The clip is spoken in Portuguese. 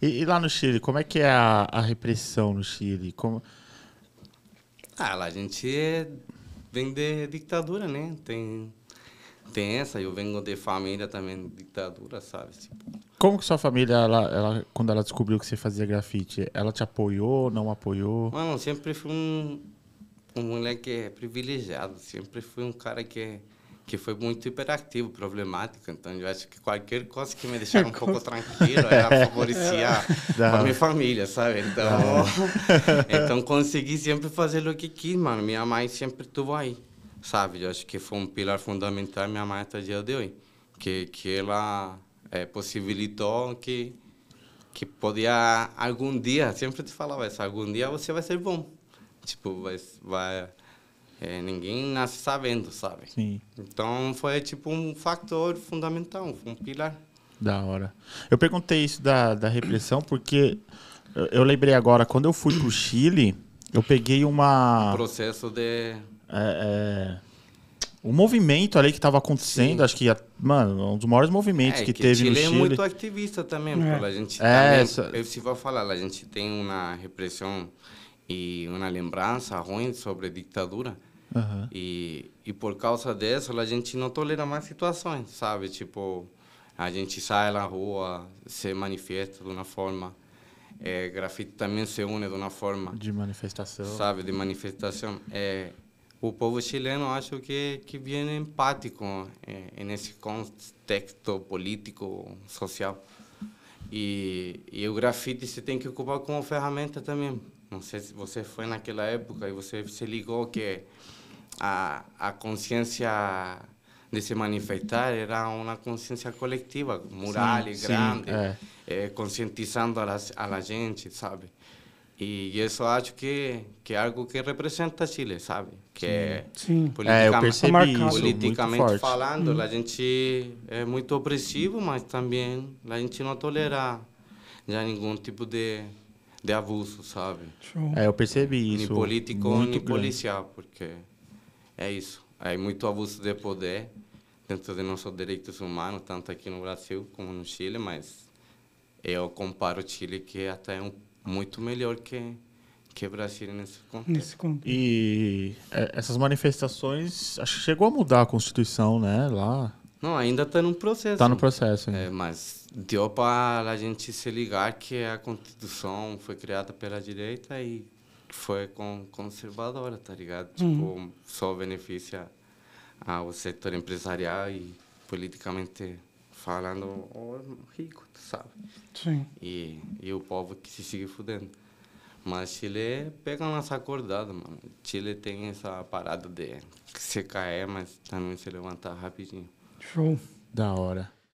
E, e, lá no Chile, como é que é a, a repressão no Chile? Como... Ah, lá a gente é, vem de ditadura, né? Tem, tem essa, eu venho de família também de ditadura, sabe? Tipo... Como que sua família, ela, ela, quando ela descobriu que você fazia grafite, ela te apoiou, não apoiou? Mano, sempre fui um, um moleque privilegiado, sempre fui um cara que é que foi muito hiperativo, problemático. Então, eu acho que qualquer coisa que me deixava um pouco tranquilo, ela favorecia a minha família, sabe? Então, então consegui sempre fazer o que quis, mano. Minha mãe sempre estuvo aí, sabe? Eu acho que foi um pilar fundamental minha mãe até o dia de hoje, que que ela é, possibilitou que que podia algum dia, sempre te falava isso, algum dia você vai ser bom. Tipo, vai, vai é, ninguém nasce sabendo, sabe? Sim. Então foi tipo um fator fundamental, um pilar. Da hora. Eu perguntei isso da, da repressão porque eu, eu lembrei agora, quando eu fui pro Chile, eu peguei uma. Um processo de. É, é, o movimento ali que estava acontecendo, Sim. acho que, mano, um dos maiores movimentos é, que, que, teve Chile no Chile. é muito ativista também, é. porque a gente é, também, essa... eu vou falar, a gente tem uma repressão e uma lembrança ruim sobre ditadura, Uhum. E, e por causa dessa, a gente não tolera mais situações, sabe? Tipo, a gente sai na rua, se manifesta de uma forma. É, grafite também se une de uma forma. De manifestação. Sabe? De manifestação. É, o povo chileno acho que que vem empático é, nesse contexto político social e, e o grafite se tem que ocupar como ferramenta também não sei se você foi naquela época e você se ligou que a, a consciência de se manifestar era uma consciência coletiva, mural sim, e grande, sim, é. É, conscientizando a, a, gente, sabe? E isso acho que, que é algo que representa Chile, sabe? Que é, Sim. Politicamente, é, falando, hum. a gente é muito opressivo, mas também a gente não tolera já nenhum tipo de, de abuso, sabe? Show. É, eu percebi isso. Nem político, nem policial, porque é isso. É muito abuso de poder dentro de nossos direitos humanos, tanto aqui no Brasil como no Chile, mas eu comparo o Chile que é até é um, muito melhor que que o Brasil nesse contexto. Nesse contexto. E é, essas manifestações, acho que chegou a mudar a Constituição, né, lá? Não, ainda está tá no processo. Está no processo. É, mas deu para a gente se ligar que a Constituição foi criada pela direita e foi conservadora, tá ligado? Uhum. Tipo, só beneficia ao setor empresarial e politicamente falando o rico, sabe? Sim. E, e o povo que se sigue fudendo. Mas Chile pega nossa acordada, mano. Chile tem essa parada de se cair, mas também se levantar rapidinho. Show. Da hora.